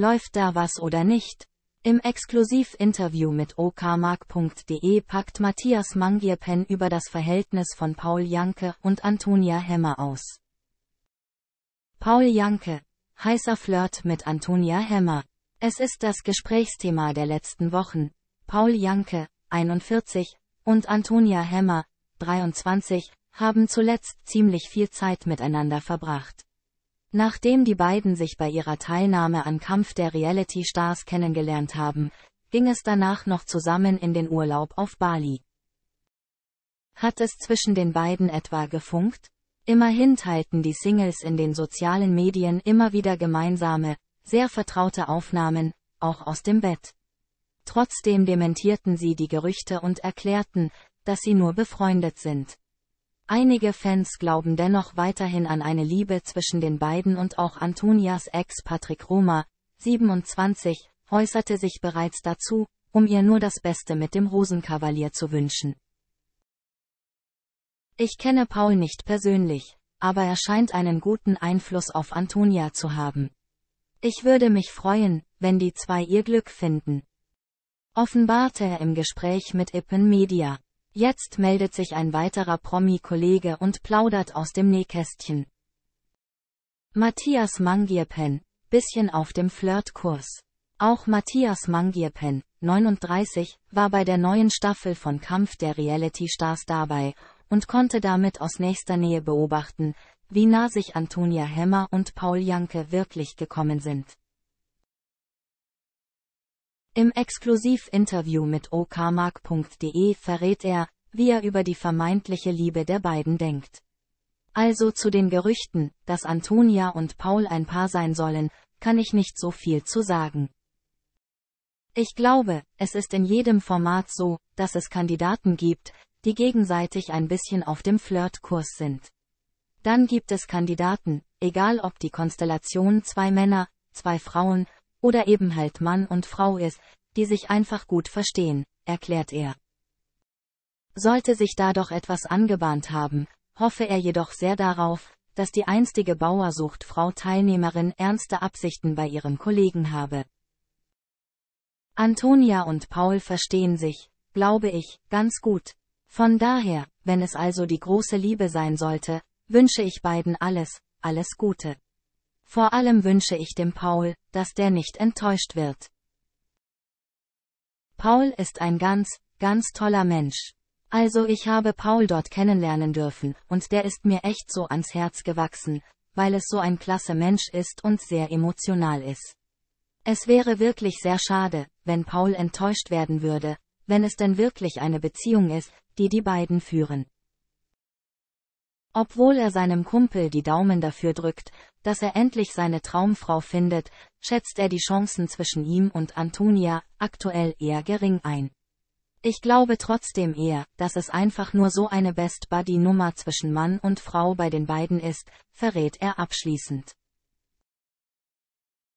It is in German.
Läuft da was oder nicht? Im Exklusivinterview mit okmark.de packt Matthias Mangierpen über das Verhältnis von Paul Janke und Antonia Hemmer aus. Paul Janke. Heißer Flirt mit Antonia Hemmer. Es ist das Gesprächsthema der letzten Wochen. Paul Janke, 41, und Antonia Hemmer, 23, haben zuletzt ziemlich viel Zeit miteinander verbracht. Nachdem die beiden sich bei ihrer Teilnahme an Kampf der Reality Stars kennengelernt haben, ging es danach noch zusammen in den Urlaub auf Bali. Hat es zwischen den beiden etwa gefunkt? Immerhin teilten die Singles in den sozialen Medien immer wieder gemeinsame, sehr vertraute Aufnahmen, auch aus dem Bett. Trotzdem dementierten sie die Gerüchte und erklärten, dass sie nur befreundet sind. Einige Fans glauben dennoch weiterhin an eine Liebe zwischen den beiden und auch Antonias Ex Patrick Roma, 27, äußerte sich bereits dazu, um ihr nur das Beste mit dem Rosenkavalier zu wünschen. Ich kenne Paul nicht persönlich, aber er scheint einen guten Einfluss auf Antonia zu haben. Ich würde mich freuen, wenn die zwei ihr Glück finden. Offenbarte er im Gespräch mit Ippen Media. Jetzt meldet sich ein weiterer Promi-Kollege und plaudert aus dem Nähkästchen. Matthias Mangierpen, bisschen auf dem Flirtkurs. Auch Matthias Mangierpen, 39, war bei der neuen Staffel von Kampf der Reality Stars dabei und konnte damit aus nächster Nähe beobachten, wie nah sich Antonia Hemmer und Paul Janke wirklich gekommen sind. Im Exklusivinterview mit okmark.de verrät er, wie er über die vermeintliche Liebe der beiden denkt. Also zu den Gerüchten, dass Antonia und Paul ein Paar sein sollen, kann ich nicht so viel zu sagen. Ich glaube, es ist in jedem Format so, dass es Kandidaten gibt, die gegenseitig ein bisschen auf dem Flirtkurs sind. Dann gibt es Kandidaten, egal ob die Konstellation zwei Männer, zwei Frauen, oder eben halt Mann und Frau ist, die sich einfach gut verstehen, erklärt er. Sollte sich da doch etwas angebahnt haben, hoffe er jedoch sehr darauf, dass die einstige Bauersucht Frau Teilnehmerin ernste Absichten bei ihrem Kollegen habe. Antonia und Paul verstehen sich, glaube ich, ganz gut. Von daher, wenn es also die große Liebe sein sollte, wünsche ich beiden alles, alles Gute. Vor allem wünsche ich dem Paul, dass der nicht enttäuscht wird. Paul ist ein ganz, ganz toller Mensch. Also ich habe Paul dort kennenlernen dürfen, und der ist mir echt so ans Herz gewachsen, weil es so ein klasse Mensch ist und sehr emotional ist. Es wäre wirklich sehr schade, wenn Paul enttäuscht werden würde, wenn es denn wirklich eine Beziehung ist, die die beiden führen. Obwohl er seinem Kumpel die Daumen dafür drückt, dass er endlich seine Traumfrau findet, schätzt er die Chancen zwischen ihm und Antonia aktuell eher gering ein. Ich glaube trotzdem eher, dass es einfach nur so eine Best Buddy Nummer zwischen Mann und Frau bei den beiden ist, verrät er abschließend.